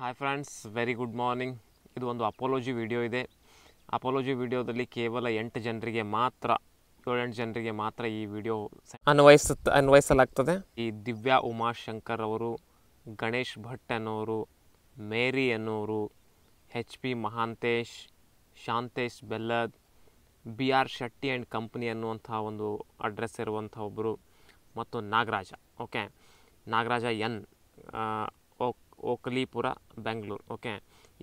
hi friends very good morning ಇದು ಒಂದು ಅಪೋಲೋಜಿ video ಇದೆ ಅಪೋಲೋಜಿ ವಿಡಿಯೋದಲ್ಲಿ ಕೇವಲ ಎಂಟು ಜನರಿಗೆ ಮಾತ್ರ ಏಳೆಂಟು ಜನರಿಗೆ ಮಾತ್ರ ಈ ವಿಡಿಯೋ ಅನ್ವಯಿಸ ಅನ್ವಯಿಸಲಾಗ್ತದೆ ಈ ದಿವ್ಯಾ ಉಮಾಶಂಕರ್ ಅವರು ಗಣೇಶ್ ಭಟ್ ಅನ್ನೋರು ಮೇರಿ ಅನ್ನೋರು H P Mahantesh Shantesh Bellad B R Shetty and company ಅನ್ನುವಂಥ ಒಂದು ಅಡ್ರೆಸ್ ಇರುವಂಥ ಒಬ್ಬರು ಮತ್ತು Nagaraja okay Nagaraja N Okalipura Bengaluru okay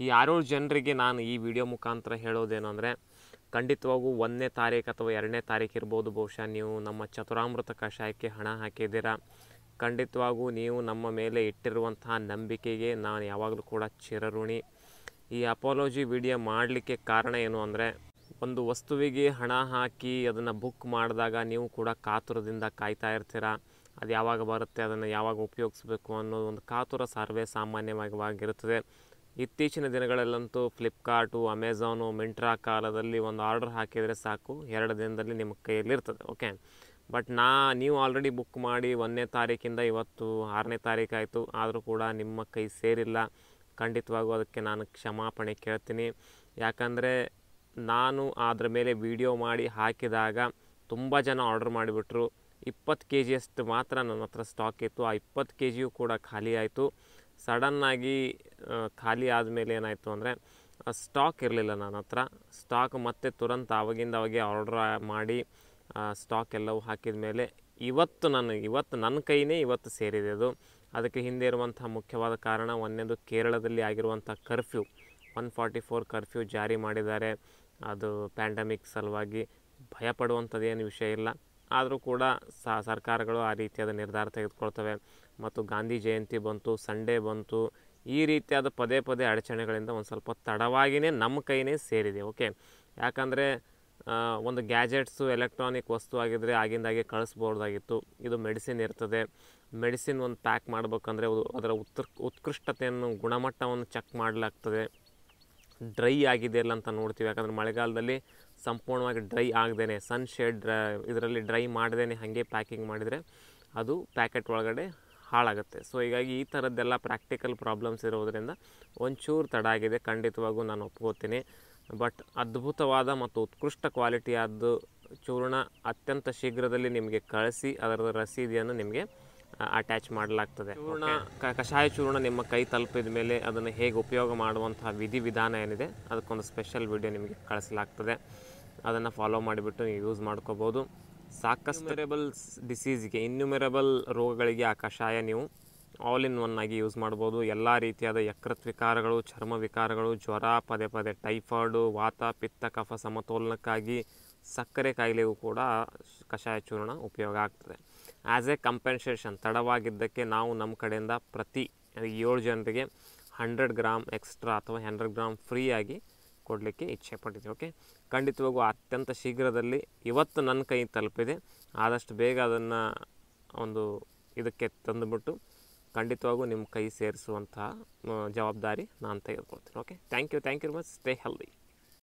ಈ ಆರೋ ಜನರಿಗೆ ನಾನು ಈ ವಿಡಿಯೋ ಮುಖಾಂತರ ಹೇಳೋದೇನು ಅಂದರೆ ಖಂಡಿತವಾಗೂ ಒಂದನೇ ತಾರೀಕು ಅಥವಾ ಎರಡನೇ ತಾರೀಕು ಇರ್ಬೋದು ಬಹುಶಃ ನೀವು ನಮ್ಮ ಚತುರಾಮೃತ ಕಷಾಯಕ್ಕೆ ಹಣ ಹಾಕಿದ್ದೀರಾ ಖಂಡಿತವಾಗೂ ನೀವು ನಮ್ಮ ಮೇಲೆ ಇಟ್ಟಿರುವಂತಹ ನಂಬಿಕೆಗೆ ನಾನು ಯಾವಾಗಲೂ ಕೂಡ ಚಿರಋಣಿ ಈ ಅಪಾಲಜಿ ವಿಡಿಯೋ ಮಾಡಲಿಕ್ಕೆ ಕಾರಣ ಏನು ಅಂದರೆ ಒಂದು ವಸ್ತುವಿಗೆ ಹಣ ಹಾಕಿ ಅದನ್ನು ಬುಕ್ ಮಾಡಿದಾಗ ನೀವು ಕೂಡ ಕಾತುರದಿಂದ ಕಾಯ್ತಾ ಇರ್ತೀರಾ ಅದು ಯಾವಾಗ ಬರುತ್ತೆ ಅದನ್ನು ಯಾವಾಗ ಉಪಯೋಗಿಸಬೇಕು ಅನ್ನೋದು ಒಂದು ಕಾತುರ ಸರ್ವೇ ಸಾಮಾನ್ಯವಾಗಿರುತ್ತದೆ ಇತ್ತೀಚಿನ ದಿನಗಳಲ್ಲಂತೂ ಫ್ಲಿಪ್ಕಾರ್ಟು ಅಮೆಝಾನು ಮಿಂಟ್ರಾ ಕಾಲದಲ್ಲಿ ಒಂದು ಆರ್ಡರ್ ಹಾಕಿದರೆ ಸಾಕು ಎರಡು ದಿನದಲ್ಲಿ ನಿಮ್ಮ ಕೈಯಲ್ಲಿರ್ತದೆ ಓಕೆ ಬಟ್ ನಾ ನೀವು ಆಲ್ರೆಡಿ ಬುಕ್ ಮಾಡಿ ಒಂದನೇ ತಾರೀಕಿಂದ ಇವತ್ತು ಆರನೇ ತಾರೀಕಾಯಿತು ಆದರೂ ಕೂಡ ನಿಮ್ಮ ಕೈ ಸೇರಿಲ್ಲ ಖಂಡಿತವಾಗೂ ಅದಕ್ಕೆ ನಾನು ಕ್ಷಮಾಪಣೆ ಕೇಳ್ತೀನಿ ಯಾಕಂದರೆ ನಾನು ಅದರ ಮೇಲೆ ವಿಡಿಯೋ ಮಾಡಿ ಹಾಕಿದಾಗ ತುಂಬ ಜನ ಆರ್ಡರ್ ಮಾಡಿಬಿಟ್ರು ಇಪ್ಪತ್ತು ಕೆ ಜಿಯಷ್ಟು ಮಾತ್ರ ನನ್ನ ಹತ್ರ ಸ್ಟಾಕ್ ಇತ್ತು ಆ ಇಪ್ಪತ್ತು ಕೆ ಜಿಯು ಕೂಡ ಖಾಲಿ ಆಯಿತು ಸಡನ್ನಾಗಿ ಖಾಲಿ ಆದಮೇಲೆ ಏನಾಯಿತು ಅಂದರೆ ಸ್ಟಾಕ್ ಇರಲಿಲ್ಲ ನನ್ನ ಹತ್ರ ಸ್ಟಾಕ್ ಮತ್ತೆ ತುರಂತ ಅವಾಗಿಂದ ಅವಾಗೆ ಆರ್ಡ್ರ್ ಮಾಡಿ ಸ್ಟಾಕ್ ಎಲ್ಲವೂ ಹಾಕಿದ ಮೇಲೆ ಇವತ್ತು ನನ್ನ ಇವತ್ತು ನನ್ನ ಕೈನೇ ಇವತ್ತು ಸೇರಿದೆ ಅದು ಅದಕ್ಕೆ ಹಿಂದೆ ಇರುವಂಥ ಮುಖ್ಯವಾದ ಕಾರಣ ಒಂದನೇದು ಕೇರಳದಲ್ಲಿ ಆಗಿರುವಂಥ curfew one forty four curfew ಜಾರಿ ಮಾಡಿದ್ದಾರೆ ಅದು ಪ್ಯಾಂಡಮಿಕ್ ಸಲುವಾಗಿ ಭಯಪಡುವಂಥದ್ದೇನು ವಿಷಯ ಇಲ್ಲ ಆದರೂ ಕೂಡ ಸರ್ಕಾರಗಳು ಆ ರೀತಿಯಾದ ನಿರ್ಧಾರ ತೆಗೆದುಕೊಳ್ತವೆ ಮತ್ತು ಗಾಂಧಿ ಜಯಂತಿ ಬಂತು ಸಂಡೇ ಬಂತು ಈ ರೀತಿಯಾದ ಪದೇ ಪದೇ ಅಡಚಣೆಗಳಿಂದ ಒಂದು ಸ್ವಲ್ಪ ತಡವಾಗಿಯೇ ನಮ್ಮ ಕೈನೇ ಸೇರಿದೆ ಓಕೆ ಯಾಕಂದರೆ ಒಂದು ಗ್ಯಾಜೆಟ್ಸು ಎಲೆಕ್ಟ್ರಾನಿಕ್ ವಸ್ತು ಆಗಿದ್ದರೆ ಆಗಿಂದಾಗೆ ಕಳಿಸ್ಬೋದಾಗಿತ್ತು ಇದು ಮೆಡಿಸಿನ್ ಇರ್ತದೆ ಮೆಡಿಸಿನ್ ಒಂದು ಪ್ಯಾಕ್ ಮಾಡ್ಬೇಕಂದ್ರೆ ಅದರ ಉತ್ಕೃಷ್ಟತೆಯನ್ನು ಗುಣಮಟ್ಟವನ್ನು ಚೆಕ್ ಮಾಡಲಾಗ್ತದೆ ಡ್ರೈ ಆಗಿದೆ ಅಲ್ಲ ಅಂತ ನೋಡ್ತೀವಿ ಯಾಕಂದರೆ ಮಳೆಗಾಲದಲ್ಲಿ ಸಂಪೂರ್ಣವಾಗಿ ಡ್ರೈ ಆಗದೇ ಸನ್ ಶೇಡ್ ಇದರಲ್ಲಿ ಡ್ರೈ ಮಾಡ್ದೇನೆ ಹಾಗೆ ಪ್ಯಾಕಿಂಗ್ ಮಾಡಿದರೆ ಅದು ಪ್ಯಾಕೆಟ್ ಒಳಗಡೆ ಹಾಳಾಗುತ್ತೆ ಸೊ ಹೀಗಾಗಿ ಈ ಥರದ್ದೆಲ್ಲ ಪ್ರಾಕ್ಟಿಕಲ್ ಪ್ರಾಬ್ಲಮ್ಸ್ ಇರೋದರಿಂದ ಒಂಚೂರು ತಡ ಆಗಿದೆ ಖಂಡಿತವಾಗೂ ನಾನು ಒಪ್ಕೋತೀನಿ ಬಟ್ ಅದ್ಭುತವಾದ ಮತ್ತು ಉತ್ಕೃಷ್ಟ ಕ್ವಾಲಿಟಿಯಾದ್ದು ಚೂರ್ಣ ಅತ್ಯಂತ ಶೀಘ್ರದಲ್ಲಿ ನಿಮಗೆ ಕಳಿಸಿ ಅದರ ರಸೀದಿಯನ್ನು ನಿಮಗೆ ಅಟ್ಯಾಚ್ ಮಾಡಲಾಗ್ತದೆ ಚೂರ್ಣ ಕಷಾಯ ಚೂರ್ಣ ನಿಮ್ಮ ಕೈ ತಲುಪಿದ ಮೇಲೆ ಅದನ್ನು ಹೇಗೆ ಉಪಯೋಗ ಮಾಡುವಂತಹ ವಿಧಾನ ಏನಿದೆ ಅದಕ್ಕೊಂದು ಸ್ಪೆಷಲ್ ವಿಡಿಯೋ ನಿಮಗೆ ಕಳಿಸಲಾಗ್ತದೆ ಅದನ್ನು ಫಾಲೋ ಮಾಡಿಬಿಟ್ಟು ನೀವು ಯೂಸ್ ಮಾಡ್ಕೋಬೋದು ಸಾಕಷ್ಟು ಡಿಸೀಸ್ಗೆ ಇನ್ನುಮೆರಬಲ್ ರೋಗಗಳಿಗೆ ಆ ಕಷಾಯ ನೀವು ಆಲ್ ಇನ್ ಒನ್ ಆಗಿ ಯೂಸ್ ಮಾಡ್ಬೋದು ಎಲ್ಲ ರೀತಿಯಾದ ಯಕೃತ್ ವಿಕಾರಗಳು ಚರ್ಮ ವಿಕಾರಗಳು ಜ್ವರ ಪದೇ ಪದೇ ಟೈಫಾಯ್ಡು ವಾತ ಪಿತ್ತ ಕಫ ಸಮತೋಲನಕ್ಕಾಗಿ ಸಕ್ಕರೆ ಕಾಯಿಲೆಗೂ ಕೂಡ ಕಷಾಯ ಚೂರ್ಣ ಉಪಯೋಗ ಆಗ್ತದೆ ಆ್ಯಸ್ ಎ ಕಂಪೆನ್ಸೇಷನ್ ತಡವಾಗಿದ್ದಕ್ಕೆ ನಾವು ನಮ್ಮ ಕಡೆಯಿಂದ ಪ್ರತಿ ಏಳು ಜನರಿಗೆ ಹಂಡ್ರೆಡ್ ಗ್ರಾಮ್ ಎಕ್ಸ್ಟ್ರಾ ಅಥವಾ ಹಂಡ್ರೆಡ್ ಗ್ರಾಮ್ ಫ್ರೀಯಾಗಿ ಕೊಡಲಿಕ್ಕೆ ಇಚ್ಛೆ ಪಟ್ಟಿದ್ವಿ ಓಕೆ ಖಂಡಿತವಾಗೂ ಅತ್ಯಂತ ಶೀಘ್ರದಲ್ಲಿ ಇವತ್ತು ನನ್ನ ಕೈ ತಲುಪಿದೆ ಆದಷ್ಟು ಬೇಗ ಅದನ್ನು ಒಂದು ಇದಕ್ಕೆ ತಂದುಬಿಟ್ಟು ಖಂಡಿತವಾಗೂ ನಿಮ್ಮ ಕೈ ಸೇರಿಸುವಂತಹ ಜವಾಬ್ದಾರಿ ನಾನು ತೆಗೆದುಕೊಳ್ತೀನಿ okay thank you thank you much stay healthy